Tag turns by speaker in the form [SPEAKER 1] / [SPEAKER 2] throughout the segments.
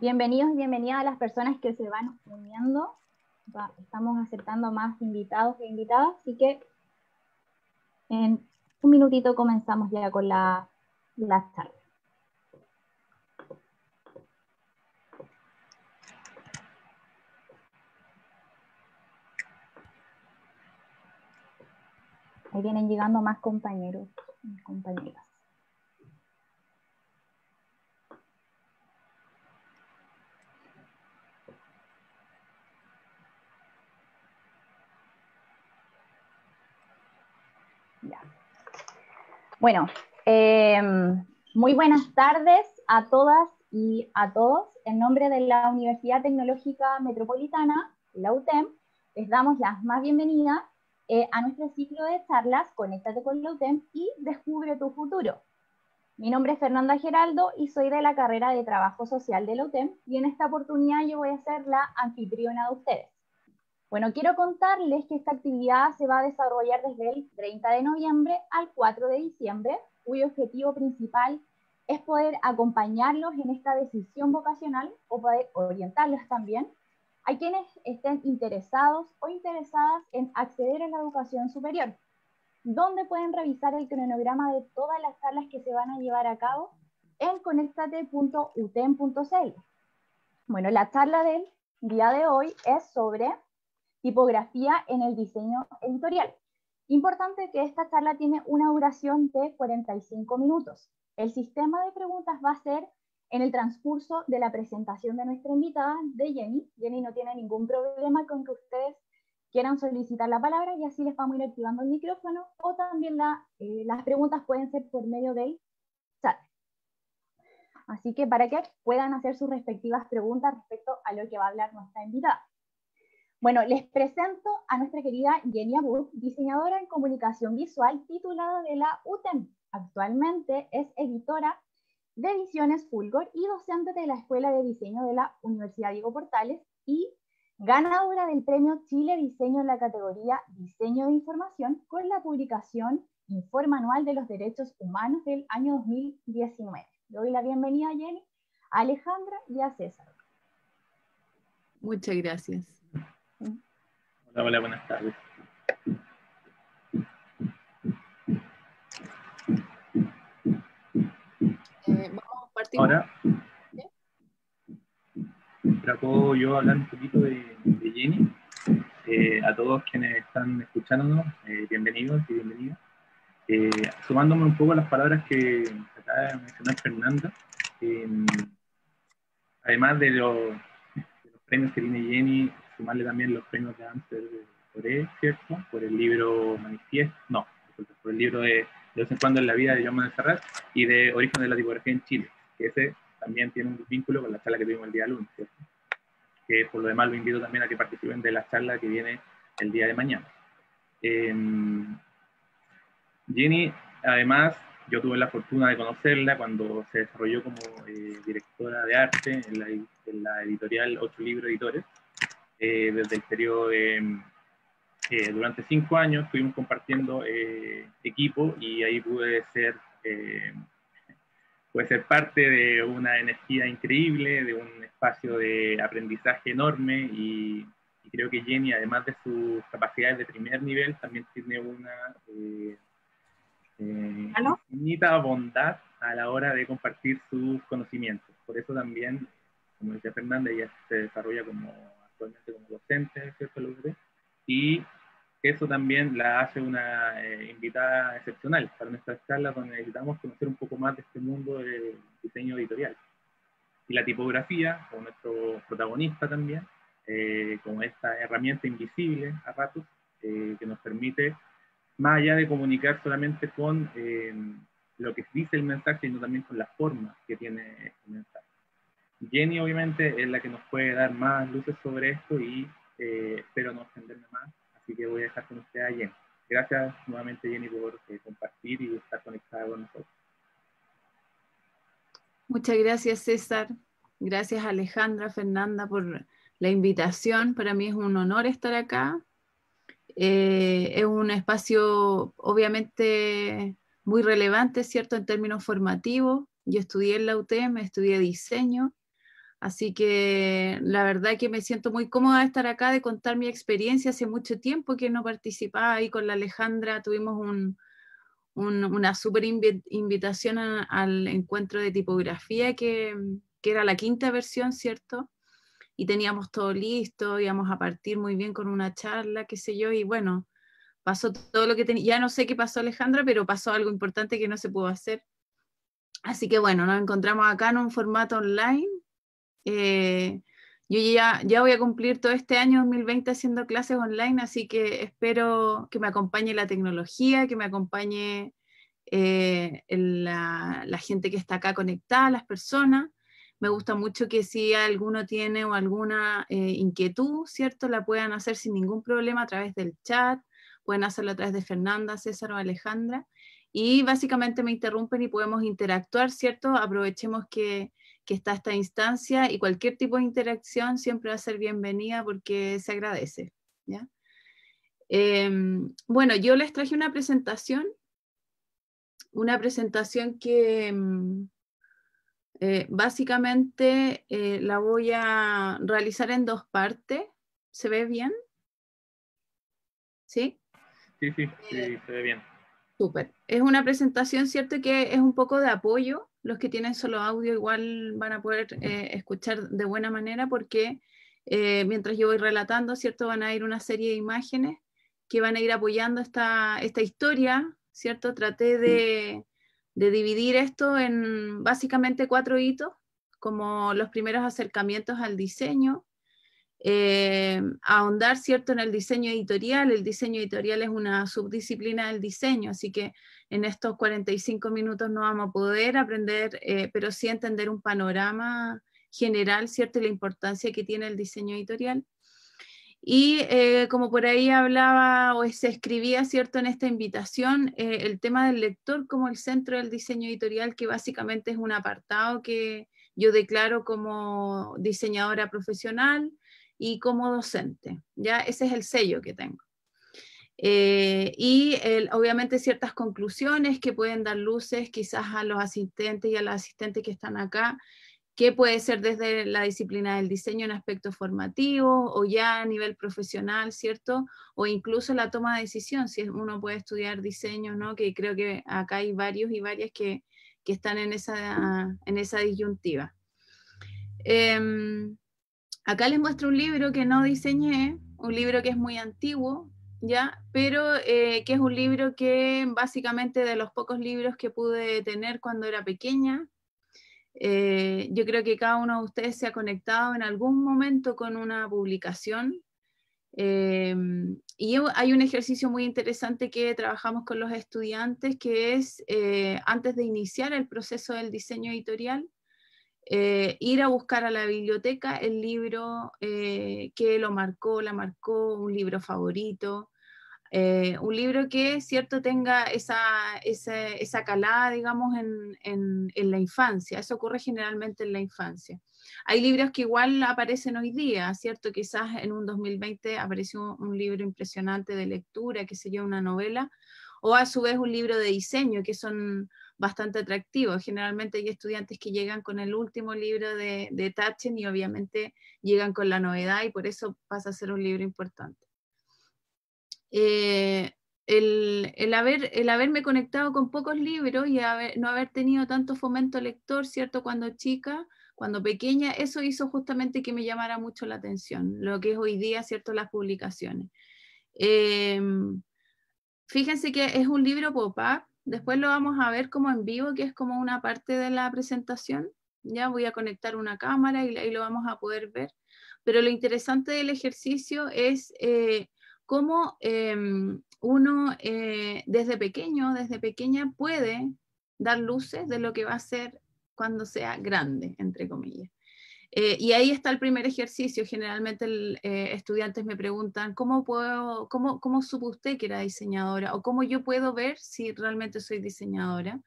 [SPEAKER 1] Bienvenidos y bienvenidas a las personas que se van uniendo. estamos aceptando más invitados e invitadas, así que en un minutito comenzamos ya con la, la charla. Ahí vienen llegando más compañeros y compañeras. Bueno, em, muy buenas tardes a todas y a todos. En nombre de la Universidad Tecnológica Metropolitana, la UTEM, les damos las más bienvenidas eh, a nuestro ciclo de charlas Conéctate con la UTEM y Descubre tu futuro. Mi nombre es Fernanda Geraldo y soy de la carrera de Trabajo Social de la UTEM y en esta oportunidad yo voy a ser la anfitriona de ustedes. Bueno, quiero contarles que esta actividad se va a desarrollar desde el 30 de noviembre al 4 de diciembre, cuyo objetivo principal es poder acompañarlos en esta decisión vocacional o poder orientarlos también a quienes estén interesados o interesadas en acceder a la educación superior, donde pueden revisar el cronograma de todas las charlas que se van a llevar a cabo en conectate.utem.cl. Bueno, la charla del día de hoy es sobre tipografía en el diseño editorial. Importante que esta charla tiene una duración de 45 minutos. El sistema de preguntas va a ser en el transcurso de la presentación de nuestra invitada, de Jenny. Jenny no tiene ningún problema con que ustedes quieran solicitar la palabra y así les vamos a ir activando el micrófono o también eh, las preguntas pueden ser por medio del chat. Así que para que puedan hacer sus respectivas preguntas respecto a lo que va a hablar nuestra invitada. Bueno, les presento a nuestra querida Jenny Abud, diseñadora en comunicación visual titulada de la UTEM. Actualmente es editora de Visiones Fulgor y docente de la Escuela de Diseño de la Universidad Diego Portales y ganadora del Premio Chile Diseño en la categoría Diseño de Información con la publicación Informe Anual de los Derechos Humanos del año 2019. Le doy la bienvenida a Jenny, a Alejandra y a César.
[SPEAKER 2] Muchas gracias.
[SPEAKER 3] Hola, hola, buenas tardes.
[SPEAKER 4] Eh, vamos a Ahora,
[SPEAKER 3] puedo yo hablar un poquito de, Jenny. Eh, a todos quienes están escuchándonos, eh, bienvenidos y bienvenidas. Eh, sumándome un poco a las palabras que acaba de mencionar Fernanda, además de, de, los premios que tiene Jenny, sumarle también los premios de Amster de ¿cierto? Por el libro Manifiesto, no, por el libro de De vez en cuando en la vida de John de Serrat y de Origen de la tipografía en Chile, que ese también tiene un vínculo con la charla que tuvimos el día lunes, Que por lo demás lo invito también a que participen de la charla que viene el día de mañana. Em, Jenny, además, yo tuve la fortuna de conocerla cuando se desarrolló como eh, directora de arte en la, editorial Ocho Libros Editores eh, desde el periodo de... Eh, durante cinco años estuvimos compartiendo eh, equipo y ahí pude ser, pude ser parte de una energía increíble, de un espacio de aprendizaje enorme y, y creo que Jenny, además de sus capacidades de primer nivel, también tiene una ¿Ah, infinita bondad a la hora de compartir sus conocimientos. Por eso también, como decía Fernanda, ella se desarrolla como como docente, ¿cierto? Y eso también la hace una eh, invitada excepcional para nuestras charlas donde necesitamos conocer un poco más de este mundo del diseño editorial. Y la tipografía, nuestro protagonista también, eh, como esta herramienta invisible a ratos, eh, que nos permite, más allá de comunicar solamente con eh, lo que dice el mensaje, sino también con la forma que tiene el este mensaje. Jenny obviamente es la que nos puede dar más luces sobre esto y eh, espero no extenderme más, así que voy a dejar con usted a Jenny. Gracias nuevamente Jenny por eh, compartir y estar conectada con nosotros.
[SPEAKER 2] Muchas gracias César, gracias Alejandra, Fernanda por la invitación. Para mí es un honor estar acá. Eh, es un espacio obviamente muy relevante, ¿cierto? En términos formativos. Yo estudié en la UTEM estudié diseño Así que la verdad que me siento muy cómoda de estar acá, de contar mi experiencia. Hace mucho tiempo que no participaba ahí con la Alejandra. Tuvimos una súper invitación al encuentro de tipografía, que, que, era la quinta versión, ¿cierto? Y teníamos todo listo, íbamos a partir muy bien con una charla, qué sé yo, y bueno, pasó todo lo que tenía. Ya no sé qué pasó Alejandra, pero pasó algo importante que no se pudo hacer. Así que bueno, nos encontramos acá en un formato online eh, yo ya, ya voy a cumplir todo este año 2020 haciendo clases online, así que espero que me acompañe la tecnología, que me acompañe eh, la, gente que está acá conectada, las personas. Me gusta mucho que si alguno tiene o alguna eh, inquietud, ¿cierto? La puedan hacer sin ningún problema a través del chat, pueden hacerlo a través de Fernanda, César o Alejandra. Y básicamente me interrumpen y podemos interactuar, ¿cierto? Aprovechemos que que está esta instancia y cualquier tipo de interacción siempre va a ser bienvenida porque se agradece. Em, bueno, yo les traje una presentación, una presentación que em, eh, básicamente eh, la voy a realizar en dos partes. ¿Se ve bien? ¿Sí?
[SPEAKER 3] Sí, sí, sí eh, se ve bien.
[SPEAKER 2] Súper. Es una presentación, ¿cierto? Que es un poco de apoyo los que tienen solo audio igual van a poder eh, escuchar de buena manera porque eh, mientras yo voy relatando, ¿cierto? Van a ir una serie de imágenes que van a ir apoyando esta, esta historia, ¿cierto? Traté de, dividir esto en básicamente cuatro hitos, como los primeros acercamientos al diseño, eh, ahondar cierto en el diseño editorial. El diseño editorial es una subdisciplina del diseño, así que en estos 45 minutos no vamos a poder aprender, eh, pero sí entender un panorama general, ¿cierto? Y la importancia que tiene el diseño editorial. Y eh, como por ahí hablaba o se escribía, ¿cierto? En esta invitación, eh, el tema del lector como el centro del diseño editorial, que básicamente es un apartado que yo declaro como diseñadora profesional y como docente. Ya ese es el sello que tengo. Eh, y obviamente ciertas conclusiones que pueden dar luces quizás a los asistentes y a las asistentes que están acá, que puede ser desde la disciplina del diseño en aspecto formativo, o ya a nivel profesional, ¿cierto? O incluso la toma de decisión, si uno puede estudiar diseño, ¿no? Que creo que acá hay varios y varias que, están en esa, en esa disyuntiva. Em, acá les muestro un libro que no diseñé, un libro que es muy antiguo, ¿ya? Pero eh, que es un libro que básicamente de los pocos libros que pude tener cuando era pequeña, eh, yo creo que cada uno de ustedes se ha conectado en algún momento con una publicación. Eh, y hay un ejercicio muy interesante que trabajamos con los estudiantes, que es antes de iniciar el proceso del diseño editorial, eh, ir a buscar a la biblioteca el libro eh, que lo marcó, la marcó, un libro favorito, eh, un libro que, cierto, tenga esa, esa, esa calada, digamos, en, en, la infancia. Eso ocurre generalmente en la infancia. Hay libros que igual aparecen hoy día, ¿cierto? Quizás en un 2020 apareció un, libro impresionante de lectura, que sería una novela, o a su vez un libro de diseño, que son bastante atractivo. Generalmente hay estudiantes que llegan con el último libro de, de Tachen y obviamente llegan con la novedad y por eso pasa a ser un libro importante. Eh, el, haber, el haberme conectado con pocos libros y no haber tenido tanto fomento lector, ¿cierto? Cuando chica, cuando pequeña, eso hizo justamente que me llamara mucho la atención, lo que es hoy día, ¿cierto? Las publicaciones. Em, fíjense que es un libro pop-up, ¿ah? Después lo vamos a ver como en vivo, que es como una parte de la presentación. Ya voy a conectar una cámara y ahí lo vamos a poder ver. Pero lo interesante del ejercicio es eh, cómo em, uno eh, desde pequeño, desde pequeña puede dar luces de lo que va a ser cuando sea grande, entre comillas. Eh, y ahí está el primer ejercicio. Generalmente el, eh, estudiantes me preguntan, ¿cómo, puedo, cómo, ¿cómo supo usted que era diseñadora? ¿O cómo yo puedo ver si realmente soy diseñadora?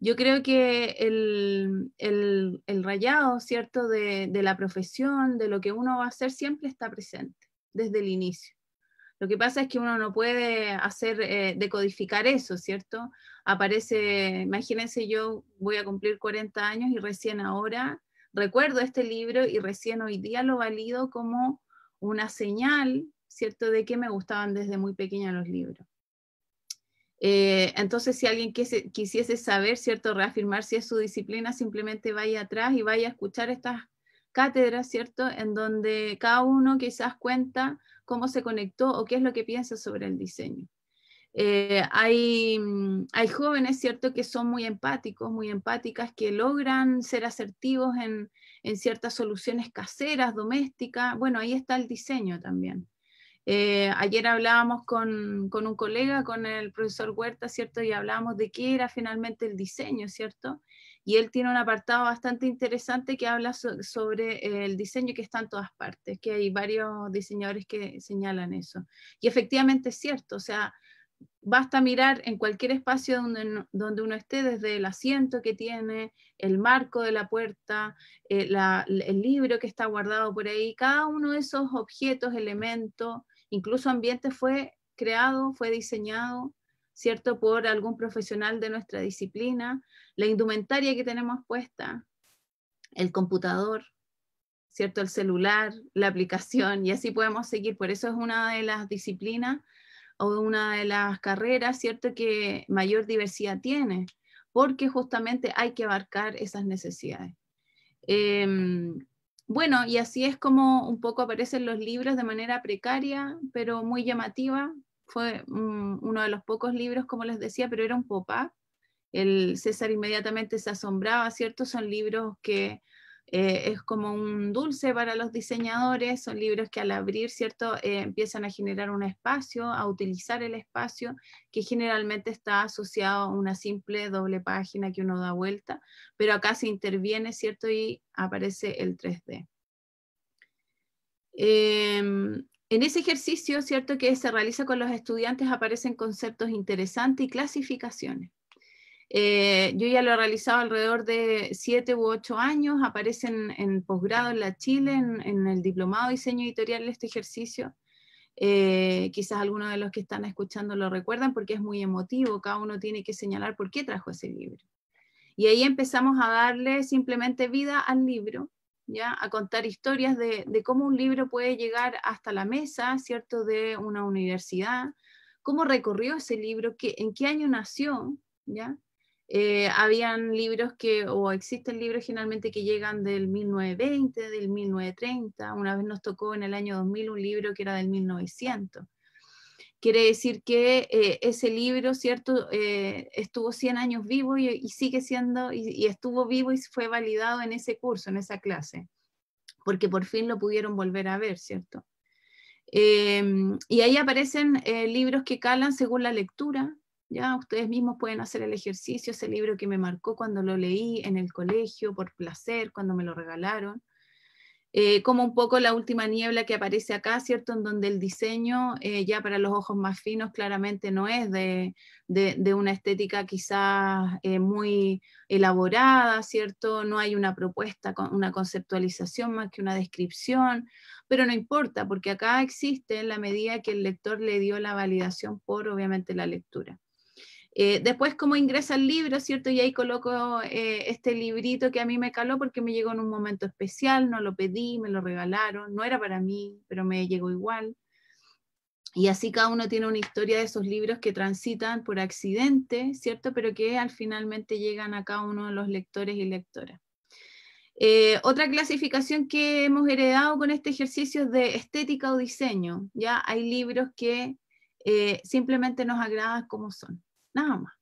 [SPEAKER 2] Yo creo que el, el, rayado, ¿cierto?, de, la profesión, de lo que uno va a hacer, siempre está presente, desde el inicio. Lo que pasa es que uno no puede hacer, eh, decodificar eso, ¿cierto? Aparece, imagínense, yo voy a cumplir 40 años y recién ahora recuerdo este libro y recién hoy día lo valido como una señal, ¿cierto?, de que me gustaban desde muy pequeña los libros. Eh, entonces, si alguien quisiese saber, ¿cierto?, reafirmar si es su disciplina, simplemente vaya atrás y vaya a escuchar estas cátedras, ¿cierto?, en donde cada uno quizás cuenta cómo se conectó o qué es lo que piensa sobre el diseño. Eh, mm, hay, jóvenes, ¿cierto?, que son muy empáticos, muy empáticas, que logran ser asertivos en, ciertas soluciones caseras, domésticas. Bueno, ahí está el diseño también. Eh, ayer hablábamos con, un colega, con el profesor Huerta, ¿cierto? Y hablábamos de qué era finalmente el diseño, ¿cierto? Y él tiene un apartado bastante interesante que habla sobre el diseño que está en todas partes, que hay varios diseñadores que señalan eso. Y efectivamente es cierto, o sea, basta mirar en cualquier espacio donde, uno esté, desde el asiento que tiene, el marco de la puerta, eh, el libro que está guardado por ahí, cada uno de esos objetos, elementos, incluso ambiente fue creado, fue diseñado, ¿cierto?, por algún profesional de nuestra disciplina, la indumentaria que tenemos puesta, el computador, ¿cierto?, el celular, la aplicación, y así podemos seguir. Por eso es una de las disciplinas o una de las carreras, ¿cierto?, que mayor diversidad tiene, porque justamente hay que abarcar esas necesidades. Em, bueno, y así es como un poco aparecen los libros de manera precaria, pero muy llamativa. Fue uno de los pocos libros, como les decía, pero era un pop-up. El César inmediatamente se asombraba, ¿cierto? Son libros que eh, es como un dulce para los diseñadores, son libros que al abrir, ¿cierto?, eh, empiezan a generar un espacio, a utilizar el espacio, que generalmente está asociado a una simple doble página que uno da vuelta, pero acá se interviene, ¿cierto?, y aparece el 3D. Em, en ese ejercicio, ¿cierto?, que se realiza con los estudiantes, aparecen conceptos interesantes y clasificaciones. Eh, yo ya lo he realizado alrededor de siete u ocho años, aparece en, posgrado en la Chile, en, el diplomado de diseño editorial este ejercicio. Eh, quizás algunos de los que están escuchando lo recuerdan porque es muy emotivo, cada uno tiene que señalar por qué trajo ese libro. Y ahí empezamos a darle simplemente vida al libro, ¿ya? a contar historias de, cómo un libro puede llegar hasta la mesa, ¿cierto?, de una universidad, cómo recorrió ese libro, qué, en qué año nació, ¿ya? Eh, habían libros que, o existen libros generalmente que llegan del 1920, del 1930, una vez nos tocó en el año 2000 un libro que era del 1900. Quiere decir que eh, ese libro, ¿cierto? Eh, estuvo 100 años vivo y, sigue siendo, y, y, estuvo vivo y fue validado en ese curso, en esa clase, porque por fin lo pudieron volver a ver, ¿cierto? Em, y ahí aparecen libros que calan según la lectura, ya ustedes mismos pueden hacer el ejercicio, ese libro que me marcó cuando lo leí en el colegio, por placer, cuando me lo regalaron. Eh, como un poco la última niebla que aparece acá, ¿cierto? En donde el diseño eh, ya para los ojos más finos claramente no es de, una estética quizás eh, muy elaborada, ¿cierto? No hay una propuesta, una conceptualización más que una descripción, pero no importa, porque acá existe en la medida que el lector le dio la validación por, obviamente, la lectura. Eh, después, como ingresa el libro, ¿cierto? Y ahí coloco eh, este librito que a mí me caló porque me llegó en un momento especial, no lo pedí, me lo regalaron, no era para mí, pero me llegó igual. Y así cada uno tiene una historia de esos libros que transitan por accidente, ¿cierto? Pero que al finalmente llegan a cada uno de los lectores y lectoras. Eh, otra clasificación que hemos heredado con este ejercicio es de estética o diseño. Ya hay libros que simplemente nos agradan como son nada más.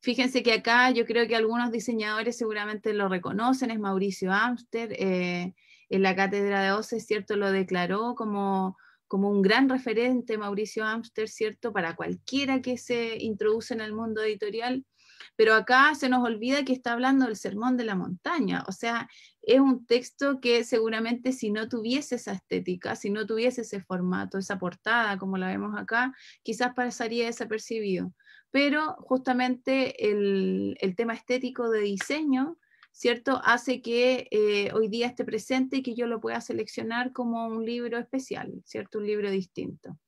[SPEAKER 2] Fíjense que acá yo creo que algunos diseñadores seguramente lo reconocen, es Mauricio Amster, eh, en la Cátedra de OCE, ¿cierto? Lo declaró como, como un gran referente Mauricio Amster, ¿cierto? Para cualquiera que se introduce en el mundo editorial. Pero acá se nos olvida que está hablando del Sermón de la Montaña, o sea, es un texto que seguramente si no tuviese esa estética, si no tuviese ese formato, esa portada como la vemos acá, quizás pasaría desapercibido pero justamente el, tema estético de diseño, ¿cierto? Hace que eh, hoy día esté presente y que yo lo pueda seleccionar como un libro especial, ¿cierto? Un libro distinto.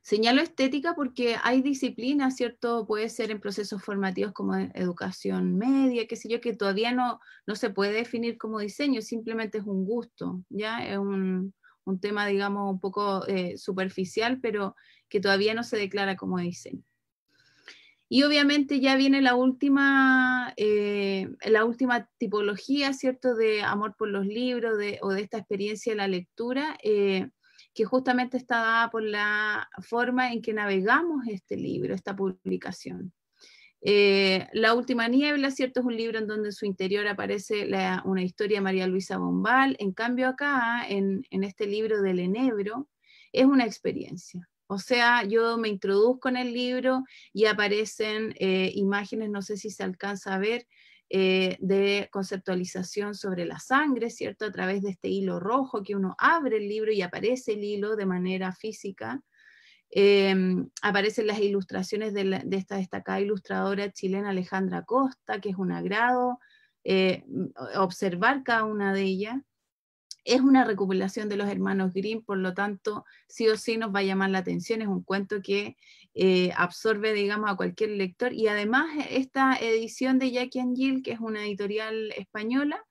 [SPEAKER 2] Señalo estética porque hay disciplinas, ¿cierto? Puede ser en procesos formativos como e-, educación media, qué sé yo, que todavía no, se puede definir como diseño, simplemente es un gusto, ¿ya? Es un, tema, digamos, un poco eh, superficial, pero que todavía no se declara como diseño. Y obviamente ya viene la última, eh, la última tipología, ¿cierto?, de amor por los libros o de esta experiencia de la lectura, eh, que justamente está dada por la forma en que navegamos este libro, esta publicación. Eh, la última niebla, ¿cierto? Es un libro en donde en su interior aparece una historia de María Luisa Bombal. En cambio acá, en, en este libro del Enebro, es una experiencia. O sea, yo me introduzco en el libro y aparecen eh, imágenes, no sé si se alcanza a ver, eh, de conceptualización sobre la sangre, ¿cierto? A través de este hilo rojo que uno abre el libro y aparece el hilo de manera física. Em, aparecen las ilustraciones de, esta destacada ilustradora chilena Alejandra Costa, que es un agrado eh, observar cada una de ellas. Es una recopilación de los hermanos Grimm, por lo tanto, sí o sí nos va a llamar la atención. Es un cuento que eh, absorbe, digamos, a cualquier lector. Y además, esta edición de Jackie and que es una editorial española,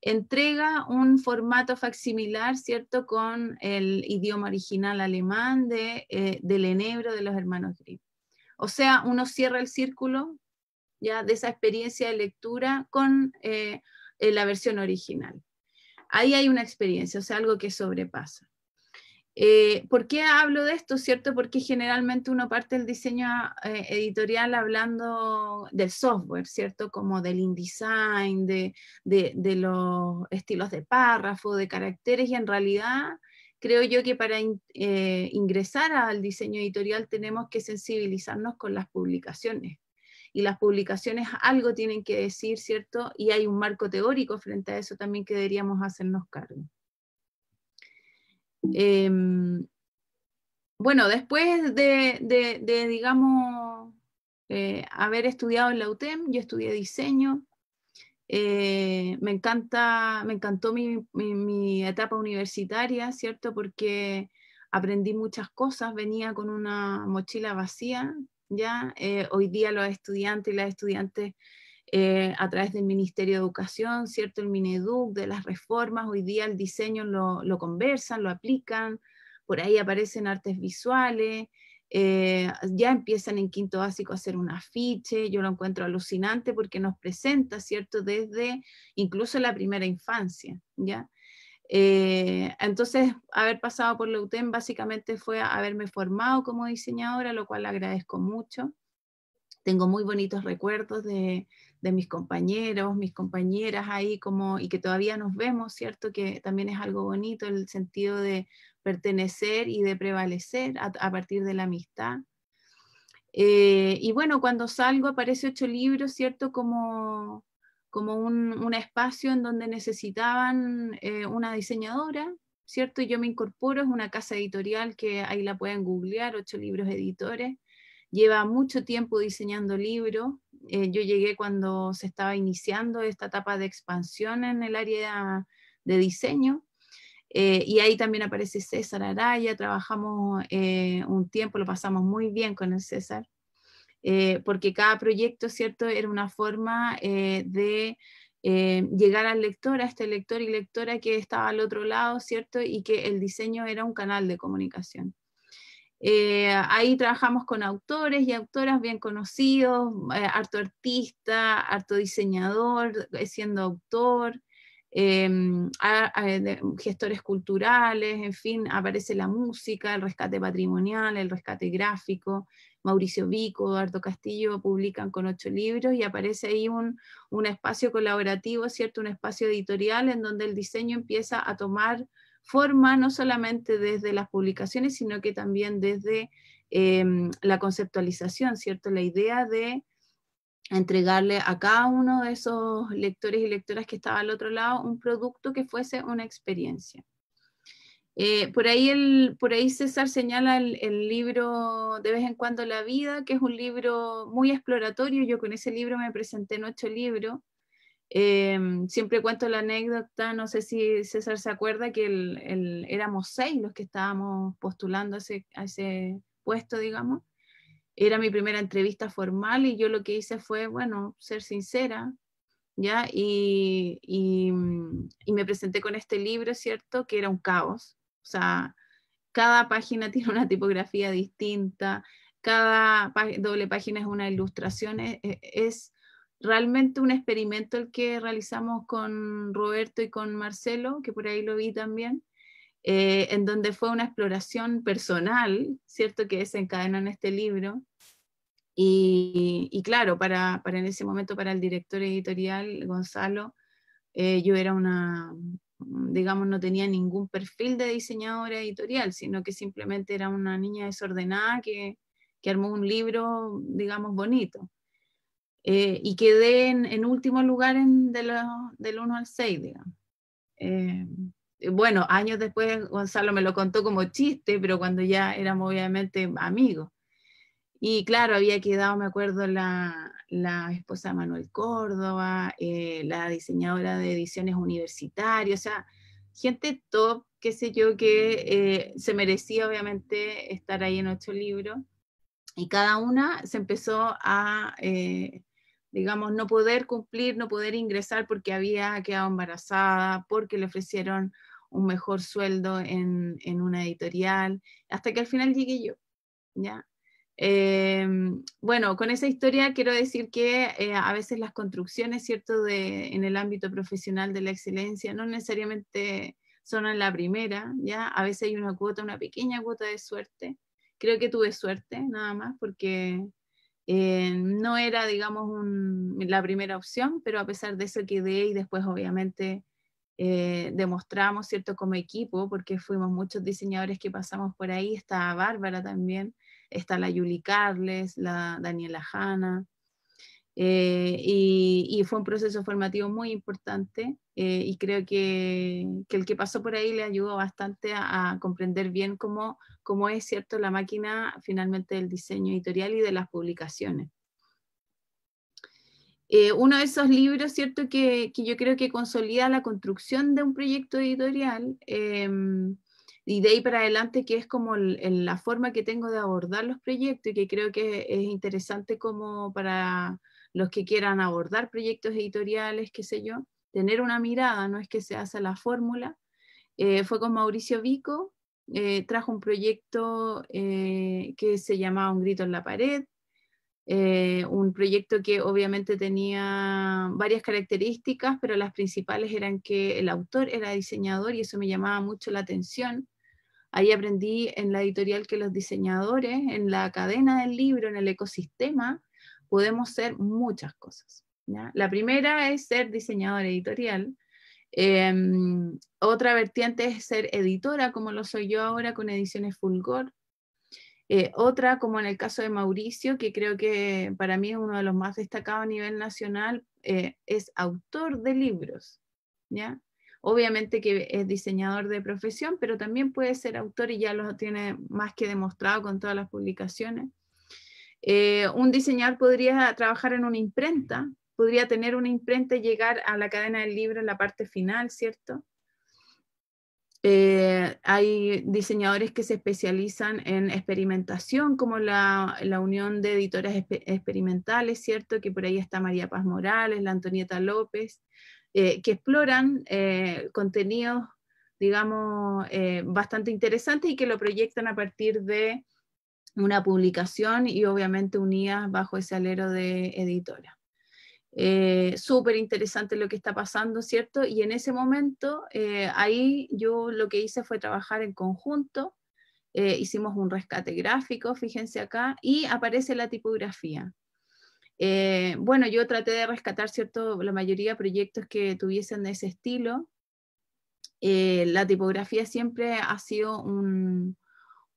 [SPEAKER 2] entrega un formato facsimilar, ¿cierto?, con el idioma original alemán eh, del enebro de los hermanos Grimm. O sea, uno cierra el círculo ya de esa experiencia de lectura con eh, la versión original. Ahí hay una experiencia, o sea, algo que sobrepasa. Eh, ¿Por qué hablo de esto, cierto? Porque generalmente uno parte del diseño eh, editorial hablando del software, ¿cierto? Como del InDesign, de, de, los estilos de párrafo, de caracteres, y en realidad creo yo que para eh, ingresar al diseño editorial tenemos que sensibilizarnos con las publicaciones, y las publicaciones algo tienen que decir, ¿cierto? Y hay un marco teórico frente a eso también que deberíamos hacernos cargo. Em, bueno, después de, digamos, eh, haber estudiado en la UTEM, yo estudié diseño. Eh, me, encanta, me encantó mi, etapa universitaria, ¿cierto? Porque aprendí muchas cosas, venía con una mochila vacía, ¿ya? Eh, hoy día los estudiantes y las estudiantes eh, a través del Ministerio de Educación, ¿cierto? El Mineduc, de las reformas, hoy día el diseño lo, conversan, lo aplican, por ahí aparecen artes visuales, eh, ya empiezan en quinto básico a hacer un afiche, yo lo encuentro alucinante porque nos presenta, ¿cierto? Desde incluso la primera infancia, ¿ya? Eh, entonces, haber pasado por la UTEM básicamente fue haberme formado como diseñadora, lo cual agradezco mucho. Tengo muy bonitos recuerdos de, mis compañeros, mis compañeras ahí como, y que todavía nos vemos, ¿cierto? Que también es algo bonito el sentido de pertenecer y de prevalecer a, partir de la amistad. Eh, y bueno, cuando salgo aparece ocho libros, ¿cierto? Como, como un, espacio en donde necesitaban eh, una diseñadora, ¿cierto? Y yo me incorporo, es una casa editorial que ahí la pueden googlear, ocho libros editores, lleva mucho tiempo diseñando libros, eh, yo llegué cuando se estaba iniciando esta etapa de expansión en el área de diseño. Eh, y ahí también aparece César Araya, trabajamos un tiempo, lo pasamos muy bien con el César. Eh, porque cada proyecto, ¿cierto?, era una forma eh, de eh, llegar al lector, a este lector y lectora que estaba al otro lado, ¿cierto?, y que el diseño era un canal de comunicación. ahí trabajamos con autores y autoras bien conocidos, harto artista, harto diseñador, siendo autor, gestores culturales, en fin, aparece la música, el rescate patrimonial, el rescate gráfico, Mauricio Vico, Eduardo Castillo publican con ocho libros y aparece ahí un, espacio colaborativo, ¿cierto? Un espacio editorial en donde el diseño empieza a tomar forma no solamente desde las publicaciones, sino que también desde em, la conceptualización, ¿cierto? La idea de entregarle a cada uno de esos lectores y lectoras que estaba al otro lado un producto que fuese una experiencia. Eh, por, ahí el, por ahí César señala el, libro De vez en cuando la vida, que es un libro muy exploratorio. Yo con ese libro me presenté en ocho libros. Eh, siempre cuento la anécdota, no sé si César se acuerda que el, éramos seis los que estábamos postulando a ese, a ese puesto, digamos. Era mi primera entrevista formal y yo lo que hice fue, bueno, ser sincera, ¿ya? Y, y, y, me presenté con este libro, ¿cierto? Que era un caos, o sea, cada página tiene una tipografía distinta, cada doble página es una ilustración, e, e, es, realmente un experimento el que realizamos con Roberto y con Marcelo, que por ahí lo vi también, eh, en donde fue una exploración personal, ¿cierto? Que desencadenó en este libro. Y, claro, para, en ese momento, para el director editorial, Gonzalo, eh, yo era una, Mm, digamos, no tenía ningún perfil de diseñadora editorial, sino que simplemente era una niña desordenada que, que armó un libro, digamos, bonito. Eh, y quedé en, último lugar en, de del 1 al 6, digamos. Eh, bueno, años después Gonzalo me lo contó como chiste, pero cuando ya éramos obviamente amigos. Y claro, había quedado, me acuerdo, la, la esposa de Manuel Córdoba, eh, la diseñadora de ediciones universitarias, o sea, gente top, qué sé yo, que eh, se merecía obviamente estar ahí en ocho libros. Y cada una se empezó a, eh, digamos, no poder cumplir, no poder ingresar porque había quedado embarazada, porque le ofrecieron un mejor sueldo en, en una editorial, hasta que al final llegué yo. ¿ya? Em, bueno, con esa historia quiero decir que eh, a veces las construcciones, ¿cierto?, en el ámbito profesional de la excelencia no necesariamente son la primera, ¿ya? A veces hay una cuota, una pequeña cuota de suerte. Creo que tuve suerte, nada más, porque eh, no era, digamos, la primera opción, pero a pesar de eso quedé y después, obviamente, eh, demostramos, ¿cierto?, como equipo, porque fuimos muchos diseñadores que pasamos por ahí, está Bárbara también, está la Julie Carles, la Daniela Hanna, eh, y, fue un proceso formativo muy importante eh, y creo que, el que pasó por ahí le ayudó bastante a, comprender bien cómo, cómo, es cierto la máquina finalmente del diseño editorial y de las publicaciones. Eh, uno de esos libros, ¿cierto? Que, que, yo creo que consolida la construcción de un proyecto editorial em, y de ahí para adelante que es como la forma que tengo de abordar los proyectos y que creo que es, interesante como para los que quieran abordar proyectos editoriales, qué sé yo, tener una mirada, no es que se hace la fórmula. Eh, fue con Mauricio Vico, eh, trajo un proyecto eh, que se llamaba Un grito en la pared, eh, un proyecto que obviamente tenía varias características, pero las principales eran que el autor era diseñador y eso me llamaba mucho la atención. Ahí aprendí en la editorial que los diseñadores, en la cadena del libro, en el ecosistema, podemos ser muchas cosas. La primera es ser diseñador editorial. Em, otra vertiente es ser editora, como lo soy yo ahora con Ediciones Fulgor. Eh, otra, como en el caso de Mauricio, que creo que para mí es uno de los más destacados a nivel nacional, eh, es autor de libros. ¿ya? Obviamente que es diseñador de profesión, pero también puede ser autor y ya lo tiene más que demostrado con todas las publicaciones. Eh, un diseñador podría trabajar en una imprenta, podría tener una imprenta y llegar a la cadena del libro en la parte final, ¿cierto? Eh, hay diseñadores que se especializan en experimentación, como la, Unión de Editoras Experimentales, ¿cierto? Que por ahí está María Paz Morales, la Antonieta López, eh, que exploran eh, contenidos, digamos, bastante interesantes y que lo proyectan a partir de una publicación y obviamente unidas bajo ese alero de editora eh, súper interesante lo que está pasando, ¿cierto? Y en ese momento, eh, ahí yo lo que hice fue trabajar en conjunto, eh, hicimos un rescate gráfico, fíjense acá, y aparece la tipografía. Eh, bueno, yo traté de rescatar, ¿cierto? La mayoría de proyectos que tuviesen ese estilo. la tipografía siempre ha sido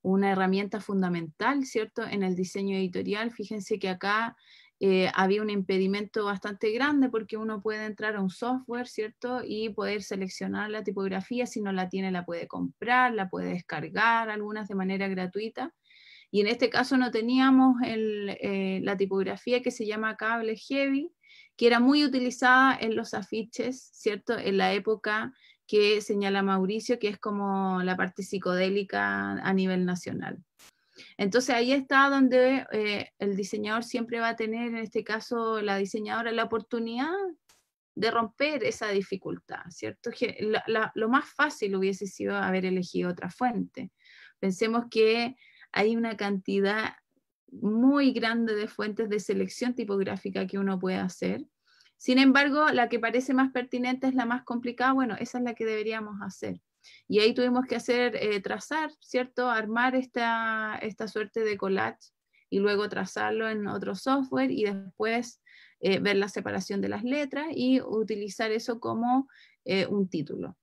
[SPEAKER 2] una herramienta fundamental, ¿cierto? En el diseño editorial, fíjense que acá eh, había un impedimento bastante grande porque uno puede entrar a un software, ¿cierto? Y poder seleccionar la tipografía, si no la tiene la puede comprar, la puede descargar, algunas de manera gratuita. Y en este caso no teníamos eh, la tipografía que se llama cable heavy, que era muy utilizada en los afiches, ¿cierto? En la época que señala Mauricio, que es como la parte psicodélica a nivel nacional. Entonces ahí está donde eh, el diseñador siempre va a tener, en este caso la diseñadora, la oportunidad de romper esa dificultad, ¿cierto? lo más fácil hubiese sido haber elegido otra fuente. Pensemos que hay una cantidad muy grande de fuentes de selección tipográfica que uno puede hacer. Sin embargo, la que parece más pertinente es la más complicada, bueno, esa es la que deberíamos hacer. Y ahí tuvimos que hacer, eh, trazar, ¿cierto? Armar esta, suerte de collage y luego trazarlo en otro software y después eh, ver la separación de las letras y utilizar eso como eh, un título.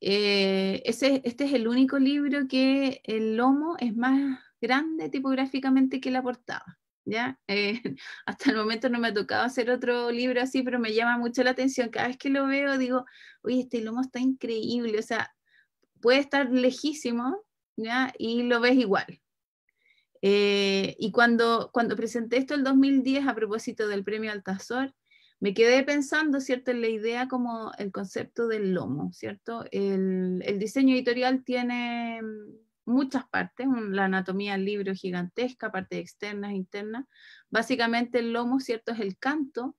[SPEAKER 2] este es el único libro que el lomo es más grande tipográficamente que la portada. ¿ya? Eh, hasta el momento no me ha tocado hacer otro libro así, pero me llama mucho la atención. Cada vez que lo veo digo, oye, este lomo está increíble, o sea, puede estar lejísimo, ¿ya? Y lo ves igual. Eh, y cuando, cuando presenté esto el 2010 a propósito del premio Altazor, me quedé pensando, ¿cierto?, en la idea como el concepto del lomo, ¿cierto? El, el diseño editorial tiene mm, muchas partes, la anatomía del libro gigantesca, parte externa, interna, Básicamente el lomo, ¿cierto? Es el canto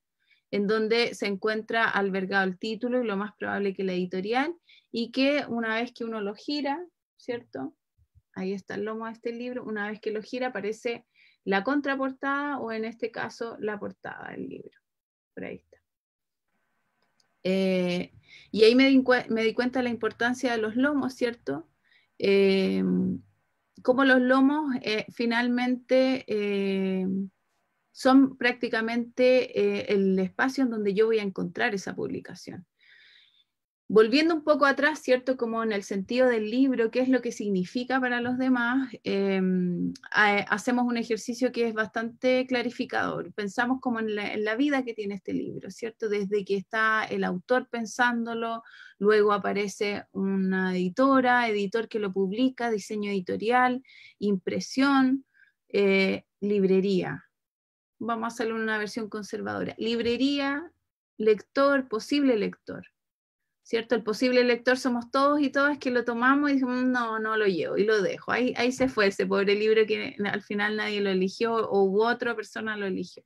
[SPEAKER 2] en donde se encuentra albergado el título y lo más probable que la editorial, y que una vez que uno lo gira, ¿cierto? Ahí está el lomo de este libro, una vez que lo gira aparece la contraportada o en este caso la portada del libro. Por ahí está. Eh, y ahí me di, me di cuenta de la importancia de los lomos, ¿cierto? Eh, como los lomos eh, finalmente eh, son prácticamente el espacio en donde yo voy a encontrar esa publicación. Volviendo un poco atrás, ¿cierto? Como en el sentido del libro, qué es lo que significa para los demás, em, eh, hacemos un ejercicio que es bastante clarificador. Pensamos como en la, vida que tiene este libro, ¿cierto? Desde que está el autor pensándolo, luego aparece una editora, editor que lo publica, diseño editorial, impresión, eh, librería. Vamos a hacerlo en una versión conservadora. Librería, lector, posible lector ¿cierto? El posible lector somos todos y todas que lo tomamos y dijimos, no, no lo llevo y lo dejo. Ahí, ahí se fue ese pobre libro que al final nadie lo eligió o u otra persona lo eligió.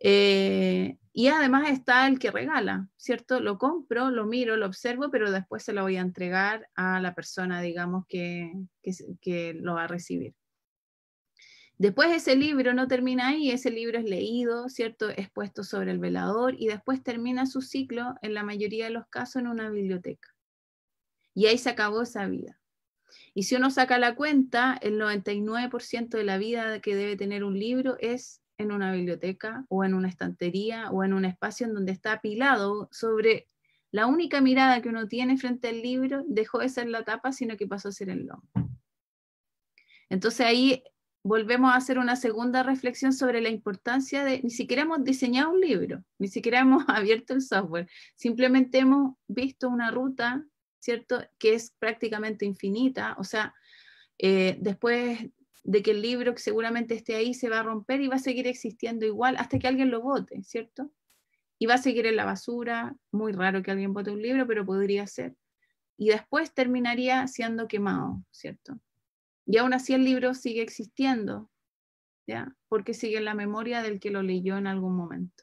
[SPEAKER 2] Eh, y además está el que regala, ¿cierto? Lo compro, lo miro, lo observo, pero después se lo voy a entregar a la persona, digamos, que lo va a recibir. Después ese libro no termina ahí, ese libro es leído, ¿cierto? Es puesto sobre el velador y después termina su ciclo, en la mayoría de los casos, en una biblioteca. Y ahí se acabó esa vida. Y si uno saca la cuenta, el 99% de la vida que debe tener un libro es en una biblioteca o en una estantería o en un espacio en donde está apilado sobre la única mirada que uno tiene frente al libro, dejó de ser la tapa, sino que pasó a ser el lomo. Entonces ahí volvemos a hacer una segunda reflexión sobre la importancia de, ni siquiera hemos diseñado un libro, ni siquiera hemos abierto el software, simplemente hemos visto una ruta, ¿cierto?, que es prácticamente infinita, o sea, eh, después de que el libro que seguramente esté ahí se va a romper y va a seguir existiendo igual hasta que alguien lo vote, ¿cierto? Y va a seguir en la basura, muy raro que alguien vote un libro, pero podría ser. Y después terminaría siendo quemado, ¿cierto? Y aún así el libro sigue existiendo, ¿ya? Porque sigue en la memoria del que lo leyó en algún momento.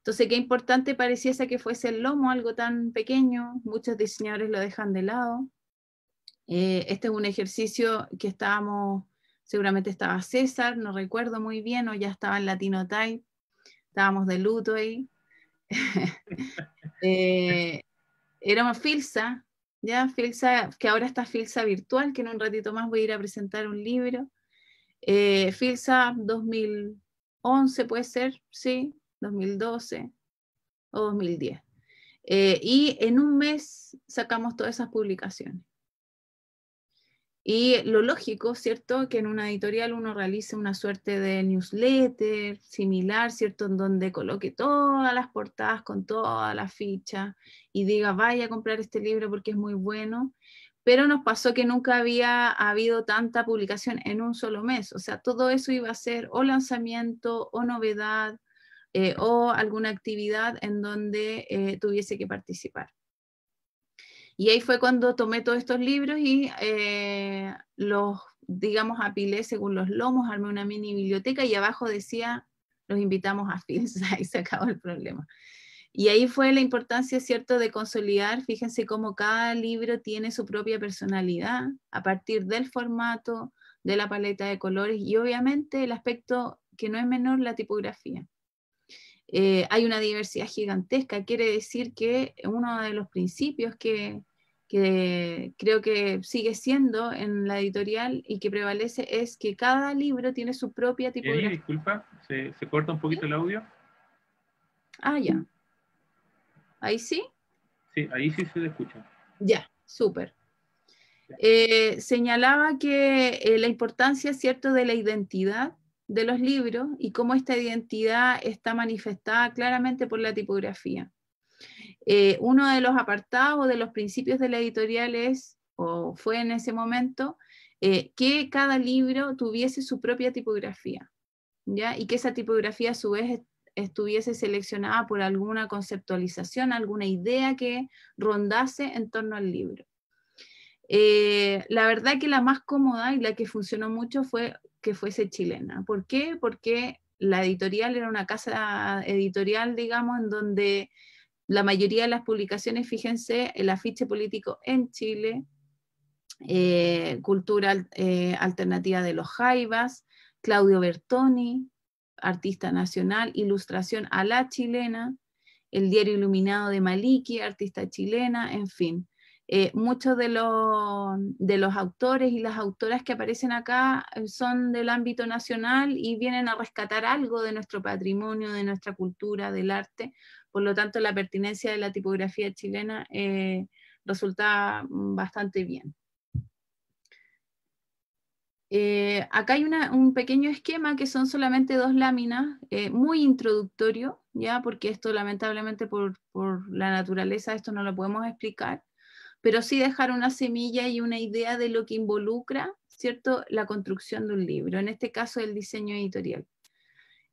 [SPEAKER 2] Entonces, qué importante pareciese que fuese el lomo, algo tan pequeño, muchos diseñadores lo dejan de lado. Eh, este es un ejercicio que estábamos, seguramente estaba César, no recuerdo muy bien, o ya estaba en Latino estábamos de luto ahí. éramos eh, Filsa, Filsa, que ahora está Filsa Virtual, que en un ratito más voy a ir a presentar un libro. Eh, Filsa 2011 puede ser, sí, 2012 o 2010. Eh, y en un mes sacamos todas esas publicaciones. Y lo lógico, ¿cierto? Que en una editorial uno realice una suerte de newsletter similar, ¿cierto? En donde coloque todas las portadas con todas las fichas y diga, vaya a comprar este libro porque es muy bueno. Pero nos pasó que nunca había habido tanta publicación en un solo mes. O sea, todo eso iba a ser o lanzamiento o novedad eh, o alguna actividad en donde eh, tuviese que participar. Y ahí fue cuando tomé todos estos libros y eh, los, digamos, apilé según los lomos, armé una mini biblioteca y abajo decía, los invitamos a Films, ahí se acabó el problema. Y ahí fue la importancia, ¿cierto?, de consolidar, fíjense cómo cada libro tiene su propia personalidad a partir del formato, de la paleta de colores y obviamente el aspecto que no es menor, la tipografía. Eh, hay una diversidad gigantesca, quiere decir que uno de los principios que que creo que sigue siendo en la editorial y que prevalece es que cada libro tiene su propia tipografía.
[SPEAKER 3] disculpa, se, corta un poquito el audio.
[SPEAKER 2] Ah, ya. ¿Ahí sí?
[SPEAKER 3] Sí, ahí sí se escucha.
[SPEAKER 2] Ya, súper. Eh, señalaba que eh, la importancia, ¿cierto?, de la identidad de los libros y cómo esta identidad está manifestada claramente por la tipografía. Eh, uno de los apartados de los principios de la editorial es, o fue en ese momento, eh, que cada libro tuviese su propia tipografía, ¿ya? Y que esa tipografía a su vez estuviese seleccionada por alguna conceptualización, alguna idea que rondase en torno al libro. Eh, la verdad que la más cómoda y la que funcionó mucho fue que fuese chilena. ¿Por qué? Porque la editorial era una casa editorial, digamos, en donde la mayoría de las publicaciones, fíjense, el afiche político en Chile, eh, Cultura eh, Alternativa de los Jaivas, Claudio Bertoni, artista nacional, Ilustración a la chilena, el diario iluminado de Maliki, artista chilena, en fin. Eh, muchos de los, de los autores y las autoras que aparecen acá son del ámbito nacional y vienen a rescatar algo de nuestro patrimonio, de nuestra cultura, del arte, por lo tanto, la pertinencia de la tipografía chilena eh, resulta mm, bastante bien. Eh, acá hay un pequeño esquema que son solamente dos láminas, eh, muy introductorio, ya porque esto lamentablemente por, la naturaleza esto no lo podemos explicar, pero sí dejar una semilla y una idea de lo que involucra, ¿cierto?, la construcción de un libro, en este caso el diseño editorial.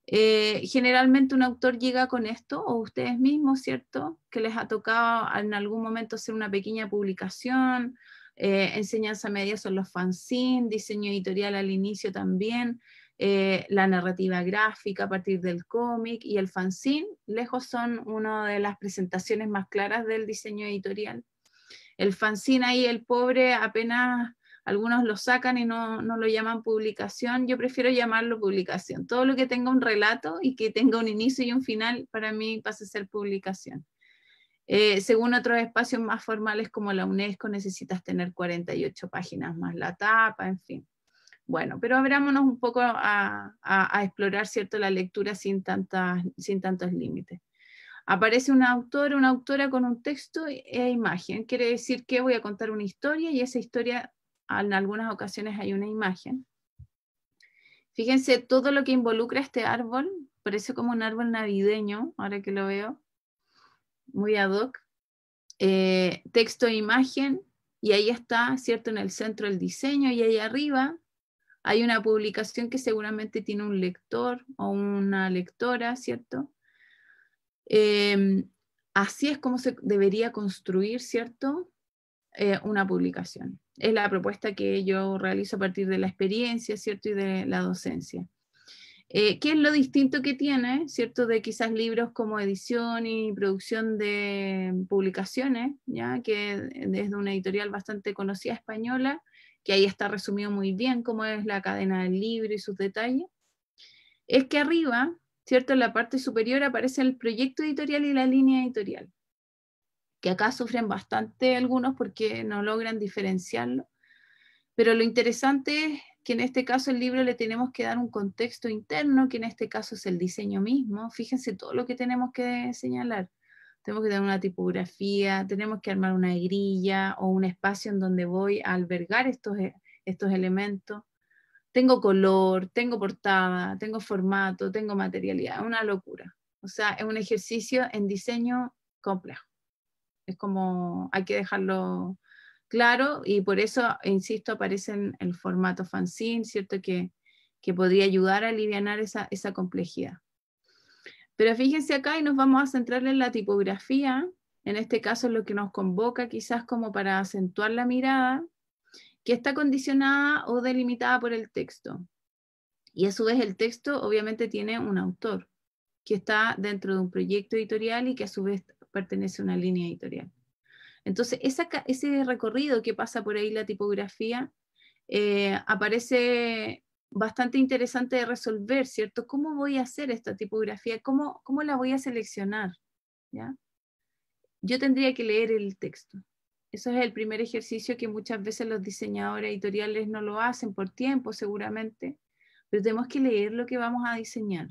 [SPEAKER 2] Eh, generalmente un autor llega con esto, o ustedes mismos, ¿cierto? Que les ha tocado en algún momento hacer una pequeña publicación, eh, enseñanza media son los fanzines, diseño editorial al inicio también, eh, la narrativa gráfica a partir del cómic y el fanzine, lejos son una de las presentaciones más claras del diseño editorial. El fanzine ahí, el pobre apenas algunos lo sacan y no, no, lo llaman publicación, yo prefiero llamarlo publicación. Todo lo que tenga un relato y que tenga un inicio y un final, para mí pasa a ser publicación. Eh, según otros espacios más formales como la UNESCO, necesitas tener 48 páginas más la tapa, en fin. Bueno, pero abrámonos un poco a, a, explorar cierto, la lectura sin, tantas, sin tantos límites aparece un autor, una autora con un texto e imagen. Quiere decir que voy a contar una historia y esa historia en algunas ocasiones hay una imagen. Fíjense todo lo que involucra este árbol, parece como un árbol navideño, ahora que lo veo, muy ad hoc. Eh, texto e imagen, y ahí está, ¿cierto? En el centro el diseño y ahí arriba hay una publicación que seguramente tiene un lector o una lectora, ¿cierto? Em, así es como se debería construir, ¿cierto? Eh, una publicación es la propuesta que yo realizo a partir de la experiencia, ¿cierto? Y de la docencia. Eh, ¿Qué es lo distinto que tiene, cierto? De quizás libros como edición y producción de publicaciones, ¿ya? Que desde una editorial bastante conocida española, que ahí está resumido muy bien cómo es la cadena del libro y sus detalles, es que arriba, ¿cierto? En la parte superior aparece el proyecto editorial y la línea editorial que acá sufren bastante algunos porque no logran diferenciarlo. Pero lo interesante es que en este caso el libro le tenemos que dar un contexto interno, que en este caso es el diseño mismo. Fíjense todo lo que tenemos que señalar. Tenemos que dar una tipografía, tenemos que armar una grilla o un espacio en donde voy a albergar estos, eh, estos elementos. Tengo color, tengo portada, tengo formato, tengo materialidad, una locura. O sea, es un ejercicio en diseño complejo. Es como hay que dejarlo claro y por eso, insisto, aparece en el formato fanzine, ¿cierto? Que, podría ayudar a aliviar esa, esa complejidad. Pero fíjense acá y nos vamos a centrar en la tipografía, en este caso es lo que nos convoca quizás como para acentuar la mirada, que está condicionada o delimitada por el texto. Y a su vez el texto obviamente tiene un autor, que está dentro de un proyecto editorial y que a su vez pertenece a una línea editorial. Entonces, ese recorrido que pasa por ahí la tipografía eh, aparece bastante interesante de resolver, ¿cierto? ¿Cómo voy a hacer esta tipografía? ¿Cómo, cómo la voy a seleccionar? ¿Ya? Yo tendría que leer el texto. Eso es el primer ejercicio que muchas veces los diseñadores editoriales no lo hacen por tiempo, seguramente, pero tenemos que leer lo que vamos a diseñar.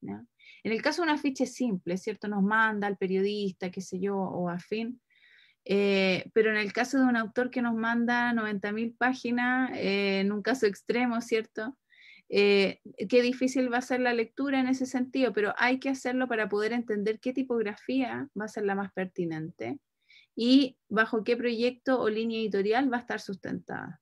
[SPEAKER 2] ¿ya? En el caso de un afiche simple, ¿cierto? Nos manda al periodista, qué sé yo, o afín. Eh, pero en el caso de un autor que nos manda 90.000 páginas, eh, en un caso extremo, ¿cierto? Eh, qué difícil va a ser la lectura en ese sentido, pero hay que hacerlo para poder entender qué tipografía va a ser la más pertinente y bajo qué proyecto o línea editorial va a estar sustentada.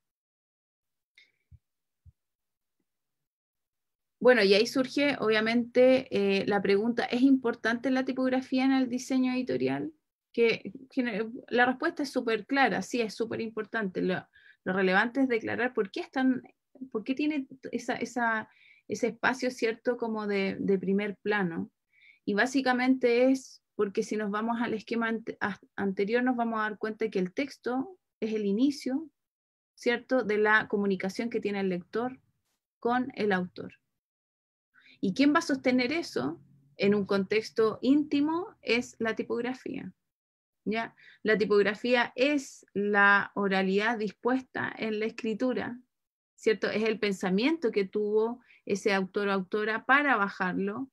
[SPEAKER 2] Bueno, y ahí surge obviamente eh, la pregunta, ¿es importante la tipografía en el diseño editorial? Que, la respuesta es súper clara, sí, es súper importante. Lo, relevante es declarar por qué, están, por qué tiene ese espacio, ¿cierto?, como de, primer plano. Y básicamente es porque si nos vamos al esquema anterior nos vamos a dar cuenta que el texto es el inicio, ¿cierto?, de la comunicación que tiene el lector con el autor. ¿Y quién va a sostener eso en un contexto íntimo? Es la tipografía. ¿ya? La tipografía es la oralidad dispuesta en la escritura, ¿cierto? Es el pensamiento que tuvo ese autor o autora para bajarlo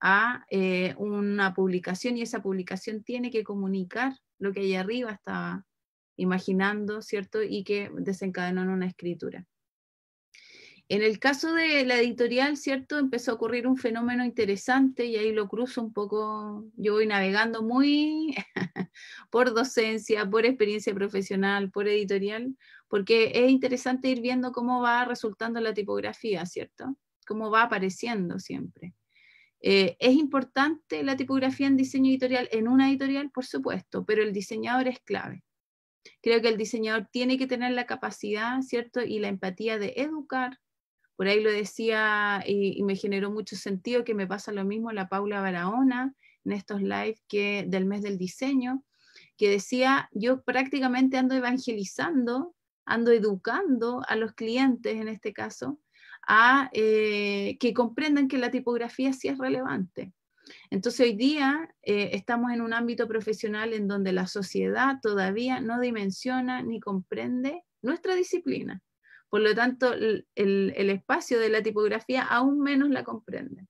[SPEAKER 2] a eh, una publicación y esa publicación tiene que comunicar lo que allá arriba estaba imaginando, ¿cierto? Y que desencadenó en una escritura. En el caso de la editorial, ¿cierto? Empezó a ocurrir un fenómeno interesante y ahí lo cruzo un poco, yo voy navegando muy por docencia, por experiencia profesional, por editorial, porque es interesante ir viendo cómo va resultando la tipografía, ¿cierto? Cómo va apareciendo siempre. Eh, ¿Es importante la tipografía en diseño editorial? En una editorial, por supuesto, pero el diseñador es clave. Creo que el diseñador tiene que tener la capacidad, ¿cierto? Y la empatía de educar por ahí lo decía y, me generó mucho sentido que me pasa lo mismo la Paula Barahona en estos live que, del mes del diseño, que decía, yo prácticamente ando evangelizando, ando educando a los clientes en este caso, a eh, que comprendan que la tipografía sí es relevante. Entonces hoy día eh, estamos en un ámbito profesional en donde la sociedad todavía no dimensiona ni comprende nuestra disciplina. Por lo tanto, el, espacio de la tipografía aún menos la comprende.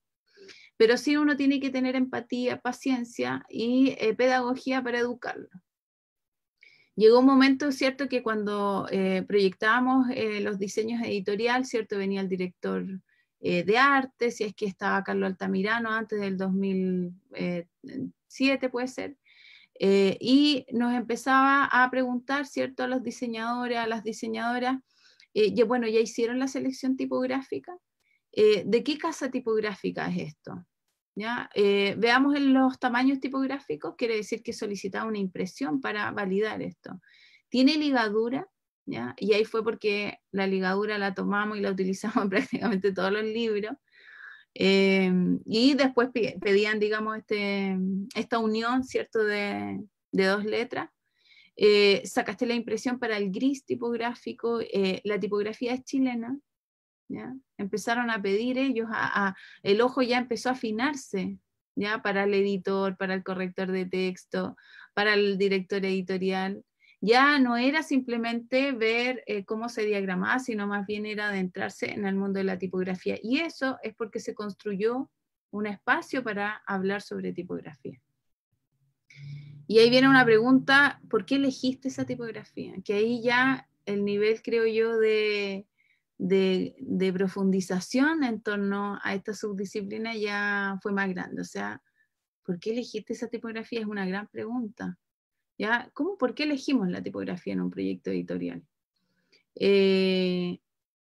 [SPEAKER 2] pero sí uno tiene que tener empatía, paciencia y eh, pedagogía para educarlo. Llegó un momento, ¿cierto?, que cuando eh, proyectábamos eh, los diseños editorial, ¿cierto?, venía el director de arte, si es que estaba Carlos Altamirano antes del 2007, puede ser, y nos empezaba a preguntar, ¿cierto?, a los diseñadores, a las diseñadoras, eh, bueno, ya hicieron la selección tipográfica. Eh, ¿De qué casa tipográfica es esto? ¿Ya? Eh, veamos en los tamaños tipográficos, quiere decir que solicitaba una impresión para validar esto. ¿Tiene ligadura? Y ahí fue porque la ligadura la tomamos y la utilizamos en prácticamente todos los libros. y después pedían, digamos, este, esta unión, ¿cierto?, de dos letras. Eh, sacaste la impresión para el gris tipográfico, eh, la tipografía es chilena, ¿ya? empezaron a pedir ellos, a, el ojo ya empezó a afinarse, ¿ya? para el editor, para el corrector de texto, para el director editorial. Ya no era simplemente ver eh, cómo se diagramaba, sino más bien era adentrarse en el mundo de la tipografía. Y eso es porque se construyó un espacio para hablar sobre tipografía. Y ahí viene una pregunta, ¿por qué elegiste esa tipografía? Que ahí ya el nivel, creo yo, de, profundización en torno a esta subdisciplina ya fue más grande. O sea, ¿por qué elegiste esa tipografía? Es una gran pregunta. ¿Ya? ¿Cómo, ¿Por qué elegimos la tipografía en un proyecto editorial? Eh,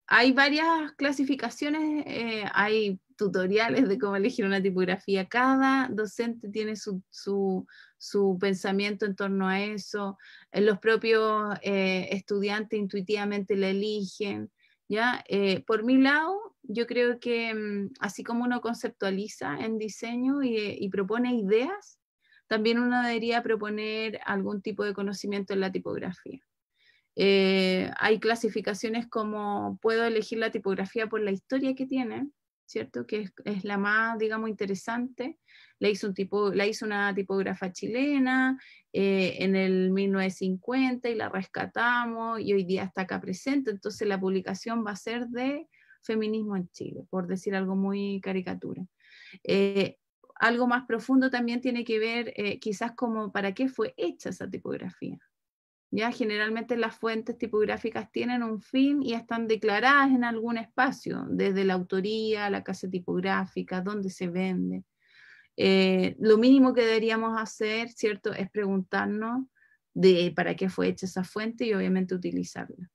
[SPEAKER 2] hay varias clasificaciones, eh, hay tutoriales de cómo elegir una tipografía. Cada docente tiene su, su, su pensamiento en torno a eso. Eh, los propios eh, estudiantes intuitivamente la eligen. ¿ya? Eh, por mi lado, yo creo que mm, así como uno conceptualiza en diseño y, propone ideas, también uno debería proponer algún tipo de conocimiento en la tipografía. hay clasificaciones como puedo elegir la tipografía por la historia que tiene, ¿cierto? Que es, la más, digamos, interesante. La hizo, tipo, la hizo una tipógrafa chilena eh, en el 1950 y la rescatamos y hoy día está acá presente. Entonces la publicación va a ser de feminismo en Chile, por decir algo muy caricatura. Eh, algo más profundo también tiene que ver eh, quizás como para qué fue hecha esa tipografía, ya generalmente las fuentes tipográficas tienen un fin y están declaradas en algún espacio, desde la autoría, la casa tipográfica, donde se vende. Eh, lo mínimo que deberíamos hacer, ¿cierto?, es preguntarnos de para qué fue hecha esa fuente y obviamente utilizarla.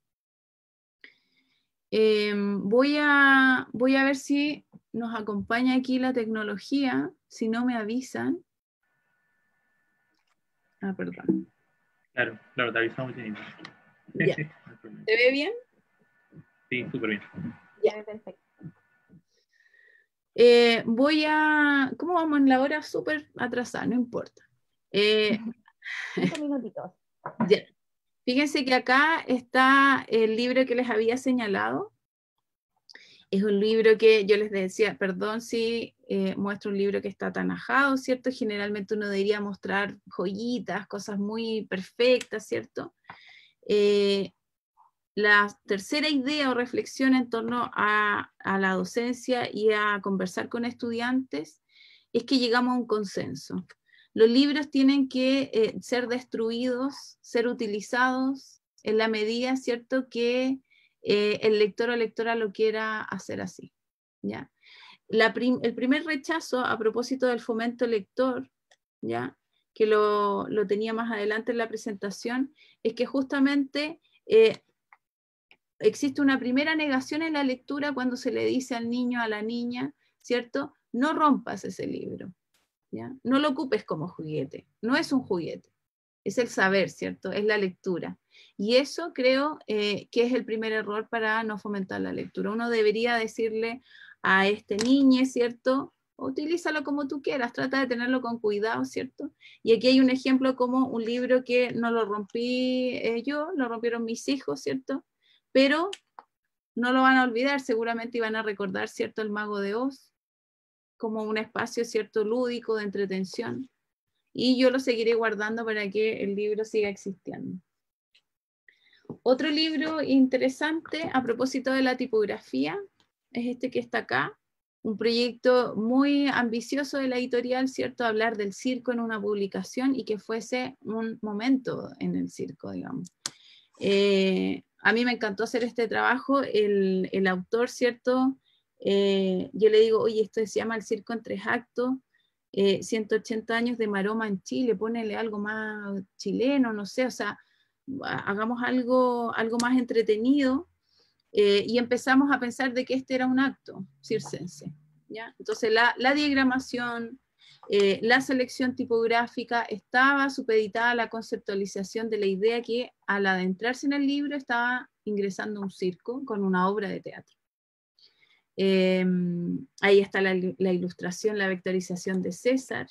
[SPEAKER 2] Eh, voy, a, voy a ver si nos acompaña aquí la tecnología, si no me avisan. Ah, perdón.
[SPEAKER 3] Claro, claro, te avisamos. ¿Te ve bien? Sí, súper bien.
[SPEAKER 2] Ya, perfecto. Eh, voy a. ¿Cómo vamos en la hora? Súper atrasada, no importa. Eh, Cinco minutitos. Fíjense que acá está el libro que les había señalado, es un libro que yo les decía, perdón si eh, muestro un libro que está tan ajado, ¿cierto? Generalmente uno debería mostrar joyitas, cosas muy perfectas, ¿cierto? Eh, la tercera idea o reflexión en torno a, la docencia y a conversar con estudiantes es que llegamos a un consenso. Los libros tienen que eh, ser destruidos, ser utilizados en la medida, ¿cierto?, que eh, el lector o lectora lo quiera hacer así. ¿ya? el primer rechazo a propósito del fomento lector, ¿ya? que lo, tenía más adelante en la presentación, es que justamente eh, existe una primera negación en la lectura cuando se le dice al niño, a la niña, ¿cierto? No rompas ese libro, ¿ya? No lo ocupes como juguete, no es un juguete, es el saber, ¿cierto? Es la lectura. Y eso creo eh, que es el primer error para no fomentar la lectura. Uno debería decirle a este niño, ¿cierto? Utilízalo como tú quieras, trata de tenerlo con cuidado, ¿cierto? Y aquí hay un ejemplo como un libro que no lo rompí eh, yo, lo rompieron mis hijos, ¿cierto? Pero no lo van a olvidar, seguramente van a recordar, ¿cierto? El mago de Oz como un espacio, ¿cierto? Lúdico, de entretención. Y yo lo seguiré guardando para que el libro siga existiendo. Otro libro interesante a propósito de la tipografía es este que está acá, un proyecto muy ambicioso de la editorial, ¿cierto? Hablar del circo en una publicación y que fuese un momento en el circo, digamos. Eh, a mí me encantó hacer este trabajo, el, autor, ¿cierto? Eh, yo le digo, oye, esto se llama El Circo en Tres Actos, 180 eh, años de maroma en Chile, ponele algo más chileno, no sé, o sea, hagamos algo, algo más entretenido eh, y empezamos a pensar de que este era un acto circense. ¿ya? Entonces la, la diagramación, eh, la selección tipográfica estaba supeditada a la conceptualización de la idea que al adentrarse en el libro estaba ingresando un circo con una obra de teatro. Em, ahí está la, la, ilustración, la vectorización de César,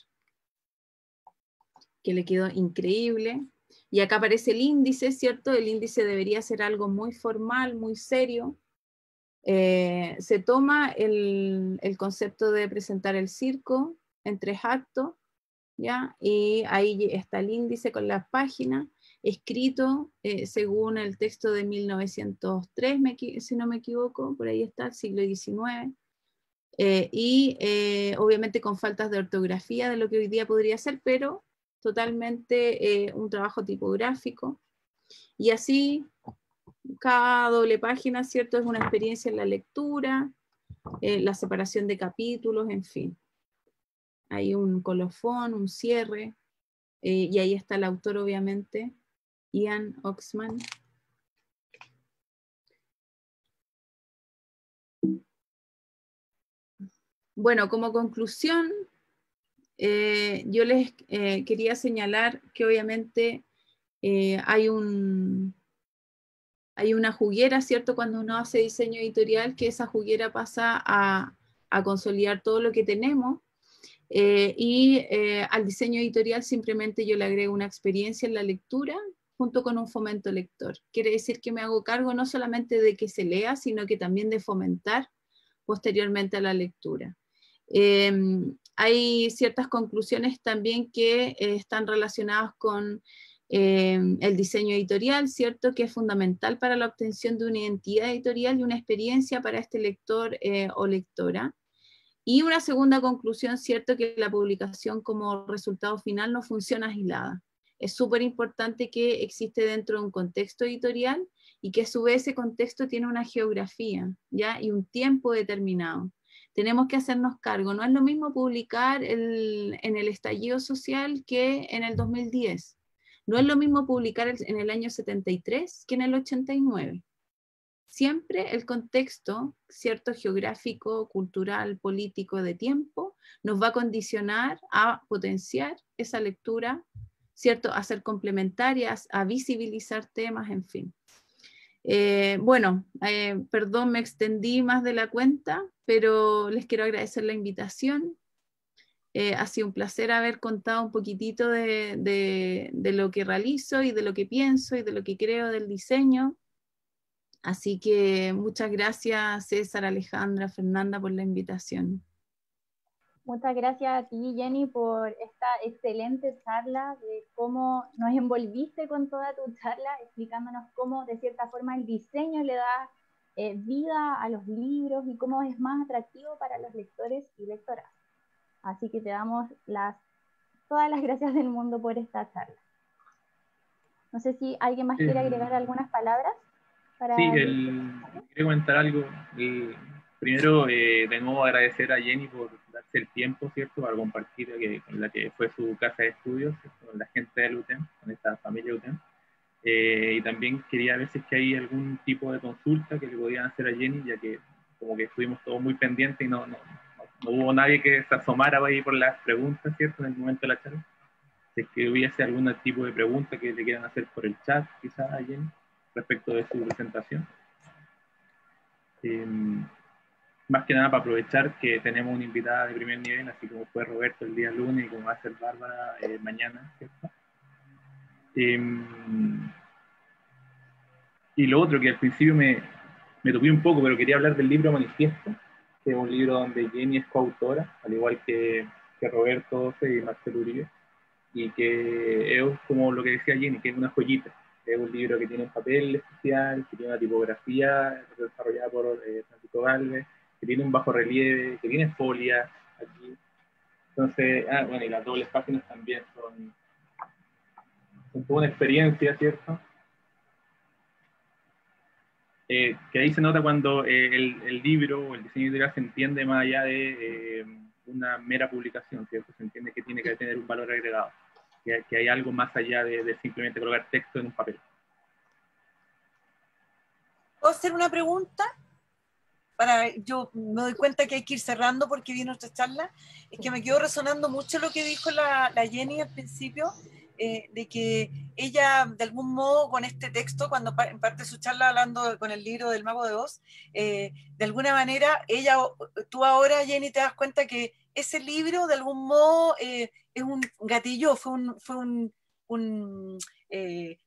[SPEAKER 2] que le quedó increíble. Y acá aparece el índice, ¿cierto? El índice debería ser algo muy formal, muy serio. Eh, se toma el, concepto de presentar el circo en tres actos, ¿ya? Y ahí está el índice con las páginas, escrito eh, según el texto de 1903, me, si no me equivoco, por ahí está, el siglo XIX. Eh, y obviamente con faltas de ortografía de lo que hoy día podría ser, pero totalmente eh, un trabajo tipográfico. Y así, cada doble página, ¿cierto? Es una experiencia en la lectura, eh, la separación de capítulos, en fin. Hay un colofón, un cierre, eh, y ahí está el autor, obviamente, Ian Oxman. Bueno, como conclusión, eh, yo les eh, quería señalar que obviamente eh, hay, un, hay una juguera, ¿cierto? Cuando uno hace diseño editorial, que esa juguera pasa a, consolidar todo lo que tenemos. y al diseño editorial simplemente yo le agrego una experiencia en la lectura junto con un fomento lector. Quiere decir que me hago cargo no solamente de que se lea, sino que también de fomentar posteriormente a la lectura hay ciertas conclusiones también que eh, están relacionadas con eh, el diseño editorial, ¿cierto? Que es fundamental para la obtención de una identidad editorial y una experiencia para este lector eh, o lectora. Y una segunda conclusión, ¿cierto? Que la publicación como resultado final no funciona aislada. Es súper importante que existe dentro de un contexto editorial y que a su vez ese contexto tiene una geografía, ¿ya? Y un tiempo determinado tenemos que hacernos cargo. No es lo mismo publicar en el estallido social que en el 2010. No es lo mismo publicar en el año 73 que en el 89. Siempre el contexto, cierto geográfico, cultural, político de tiempo, nos va a condicionar a potenciar esa lectura, cierto, a ser complementarias, a visibilizar temas, en fin. Eh, bueno, eh, perdón, me extendí más de la cuenta, pero les quiero agradecer la invitación. Eh, ha sido un placer haber contado un poquitito de, de, lo que realizo y de lo que pienso y de lo que creo del diseño. Así que muchas gracias César, Alejandra, Fernanda por la invitación.
[SPEAKER 1] Muchas gracias a ti, Jenny, por esta excelente charla, de cómo nos envolviste con toda tu charla, explicándonos cómo de cierta forma el diseño le da eh, vida a los libros y cómo es más atractivo para los lectores y lectoras. Así que te damos las, todas las gracias del mundo por esta charla. No sé si alguien más quiere eh, agregar algunas palabras. Para sí,
[SPEAKER 3] quiero comentar algo. Eh, primero, eh, de nuevo agradecer a Jenny por darse el tiempo, ¿cierto?, para compartir con la que fue su casa de estudios, con la gente del UTEM, con esta familia UTEM. Eh, y también quería ver si es que hay algún tipo de consulta que le podían hacer a Jenny, ya que como que estuvimos todos muy pendientes y no, no, no hubo nadie que se asomara ahí por las preguntas, ¿cierto? En el momento de la charla. Si es que hubiese algún tipo de pregunta que le quieran hacer por el chat, quizás a Jenny, respecto de su presentación. Em, más que nada para aprovechar que tenemos una invitada de primer nivel, así como fue Roberto el día lunes y como va a ser Bárbara eh, mañana, ¿cierto? Em, y lo otro que al principio me, me topé un poco, pero quería hablar del libro Manifiesto, que es un libro donde Jenny es coautora, al igual que, que Roberto y Marcelo Uribe, y que es como lo que decía Jenny, que es una joyita. Es un libro que tiene un papel especial, que tiene una tipografía desarrollada por eh, Francisco Galvez, que tiene un bajo relieve, que tiene folia aquí. Entonces, ah, bueno, y las dobles páginas también son un poco una experiencia, ¿cierto? Eh, que ahí se nota cuando eh, el, libro o el diseño editorial se entiende más allá de eh, una mera publicación, ¿cierto? Se entiende que tiene que tener un valor agregado, que, hay algo más allá de, simplemente colocar texto en un papel.
[SPEAKER 4] ¿Puedo hacer una pregunta? Para, yo me doy cuenta que hay que ir cerrando porque viene nuestra charla. Es que me quedó resonando mucho lo que dijo la, la Jenny al principio, eh, de que ella, de algún modo, con este texto, cuando parte su charla hablando con el libro del Mago de Oz, eh, de alguna manera, ella, tú ahora, Jenny, te das cuenta que ese libro, de algún modo, eh, es un gatillo, fue un, fue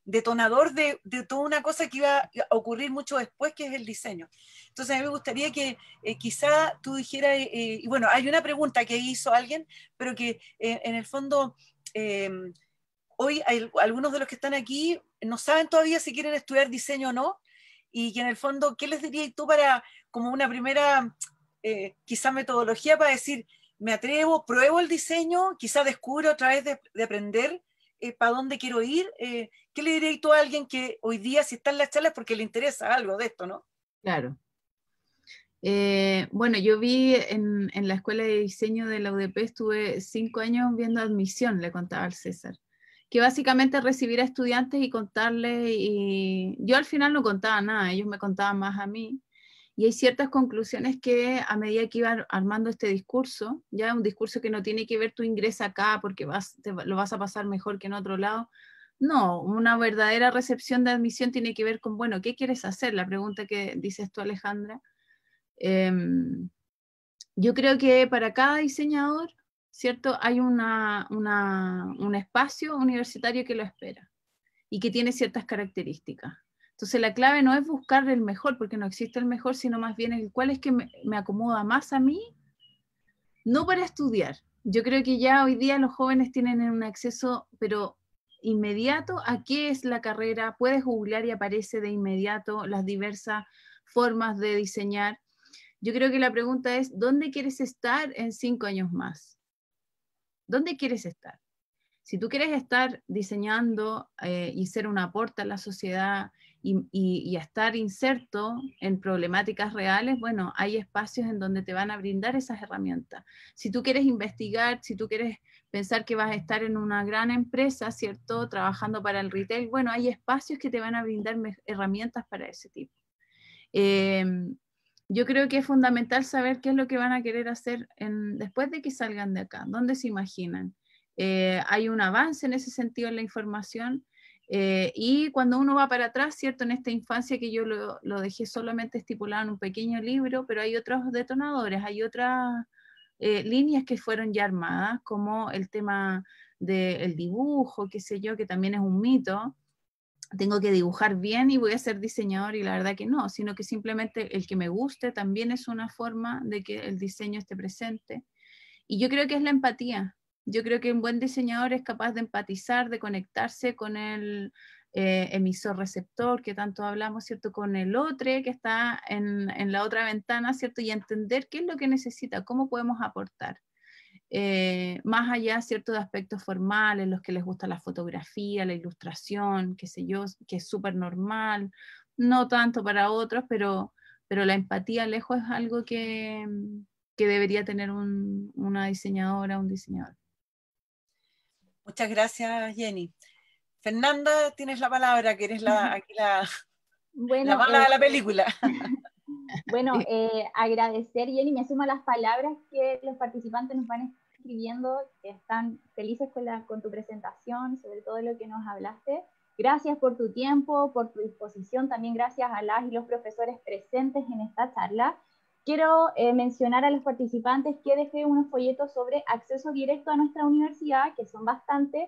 [SPEAKER 4] detonador de, de, toda una cosa que iba a ocurrir mucho después, que es el diseño. Entonces, a mí me gustaría que quizá tú dijeras, y bueno, hay una pregunta que hizo alguien, pero que en el fondo hoy hay, algunos de los que están aquí no saben todavía si quieren estudiar diseño o no, y que en el fondo, ¿qué les dirías tú para como una primera, eh, quizá metodología para decir, me atrevo, pruebo el diseño, quizá descubro a través de, aprender eh, para dónde quiero ir? Eh, ¿Qué le dirías tú a alguien que hoy día, si está en las charlas, porque le interesa algo de esto, ¿no?
[SPEAKER 2] Claro. bueno, yo vi en, en, la escuela de diseño de la UDP, estuve cinco años viendo admisión, le contaba al César que básicamente recibir a estudiantes y contarles, y yo al final no contaba nada, ellos me contaban más a mí, y hay ciertas conclusiones que a medida que iba armando este discurso, ya un discurso que no tiene que ver tu ingreso acá porque vas, lo vas a pasar mejor que en otro lado, no, una verdadera recepción de admisión tiene que ver con, bueno, ¿qué quieres hacer? La pregunta que dices tú, Alejandra. Em, yo creo que para cada diseñador ¿cierto? Hay un espacio universitario que lo espera y que tiene ciertas características. Entonces la clave no es buscar el mejor, porque no existe el mejor, sino más bien el cuál es que me, acomoda más a mí, no para estudiar. Yo creo que ya hoy día los jóvenes tienen un acceso, pero inmediato, a qué es la carrera, puedes googlear y aparece de inmediato las diversas formas de diseñar. Yo creo que la pregunta es, ¿dónde quieres estar en cinco años más? ¿Dónde quieres estar? Si tú quieres estar diseñando eh, y ser un aporte a la sociedad y, estar inserto en problemáticas reales, bueno, hay espacios en donde te van a brindar esas herramientas. Si tú quieres investigar, si tú quieres pensar que vas a estar en una gran empresa, ¿cierto? Trabajando para el retail, bueno, hay espacios que te van a brindar herramientas para ese tipo. Eh, yo creo que es fundamental saber qué es lo que van a querer hacer después de que salgan de acá, dónde se imaginan. Eh, hay un avance en ese sentido en la información. Eh, y cuando uno va para atrás, ¿cierto? En esta infancia que yo lo, dejé solamente estipulado en un pequeño libro, pero hay otros detonadores, hay otras eh, líneas que fueron ya armadas, como el tema del dibujo, qué sé yo, que también es un mito, tengo que dibujar bien y voy a ser diseñador y la verdad que no, sino que simplemente el que me guste también es una forma de que el diseño esté presente. Y yo creo que es la empatía. Yo creo que un buen diseñador es capaz de empatizar, de conectarse con el eh, emisor receptor que tanto hablamos, ¿cierto? Con el otro que está en, en la otra ventana, ¿cierto? Y entender qué es lo que necesita, cómo podemos aportar. Eh, más allá cierto de aspectos formales, los que les gusta la fotografía, la ilustración, qué sé yo, que es súper normal, no tanto para otros, pero, pero la empatía lejos es algo que, mm, debería tener una diseñadora, un diseñador.
[SPEAKER 4] Muchas gracias, Jenny. Fernanda, tienes la palabra, que eres la, aquí la, la de eh, la película.
[SPEAKER 1] Bueno, eh, agradecer, Jenny, me sumo las palabras que los participantes nos van a escribiendo, que están felices con, la, con tu presentación, sobre todo lo que nos hablaste. Gracias por tu tiempo, por tu disposición, también gracias a las y los profesores presentes en esta charla. Quiero eh, mencionar a los participantes que dejé unos folletos sobre acceso directo a nuestra universidad, que son bastante.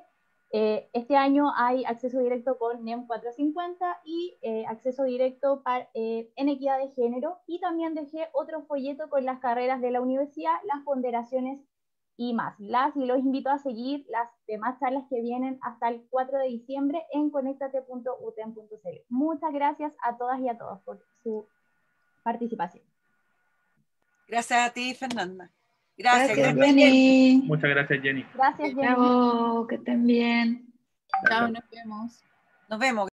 [SPEAKER 1] Eh, este año hay acceso directo con NEM 450 y eh, acceso directo para, en equidad de género. Y también dejé otro folleto con las carreras de la universidad, las ponderaciones y más. Las y los invito a seguir las demás charlas que vienen hasta el 4 de diciembre en conectate.utem.cl, Muchas gracias a todas y a todos por su
[SPEAKER 4] participación. Gracias a ti, Fernanda. Gracias, Jenny. Muchas gracias, Jenny. Gracias, Jenny. que estén bien. Chao, nos vemos. Nos vemos.